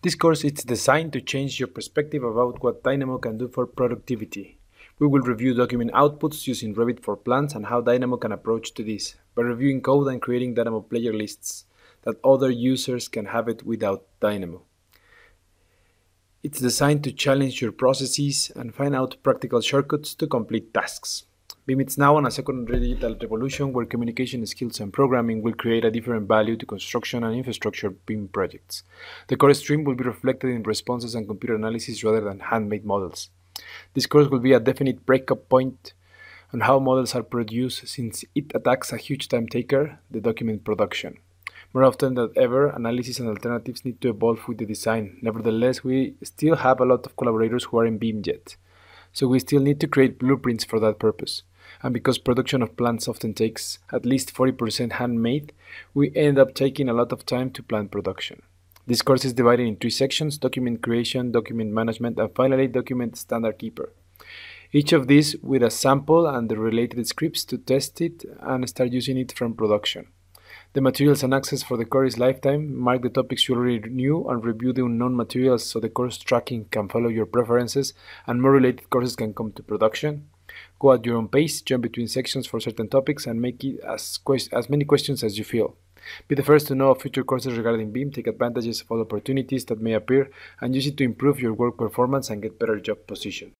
This course is designed to change your perspective about what Dynamo can do for productivity. We will review document outputs using Revit for plans and how Dynamo can approach to this by reviewing code and creating Dynamo player lists that other users can have it without Dynamo. It's designed to challenge your processes and find out practical shortcuts to complete tasks. BIM is now on a secondary digital revolution where communication skills and programming will create a different value to construction and infrastructure BIM projects. The core stream will be reflected in responses and computer analysis rather than handmade models. This course will be a definite breakup point on how models are produced since it attacks a huge time taker, the document production. More often than ever, analysis and alternatives need to evolve with the design. Nevertheless, we still have a lot of collaborators who are in BIM yet. So we still need to create blueprints for that purpose and because production of plants often takes at least 40% handmade, we end up taking a lot of time to plant production. This course is divided in three sections, document creation, document management, and finally document standard keeper. Each of these with a sample and the related scripts to test it and start using it from production. The materials and access for the course lifetime mark the topics you already knew and review the unknown materials so the course tracking can follow your preferences and more related courses can come to production. Go at your own pace, jump between sections for certain topics, and make it as, as many questions as you feel. Be the first to know of future courses regarding BIM, take advantages of all opportunities that may appear, and use it to improve your work performance and get better job position.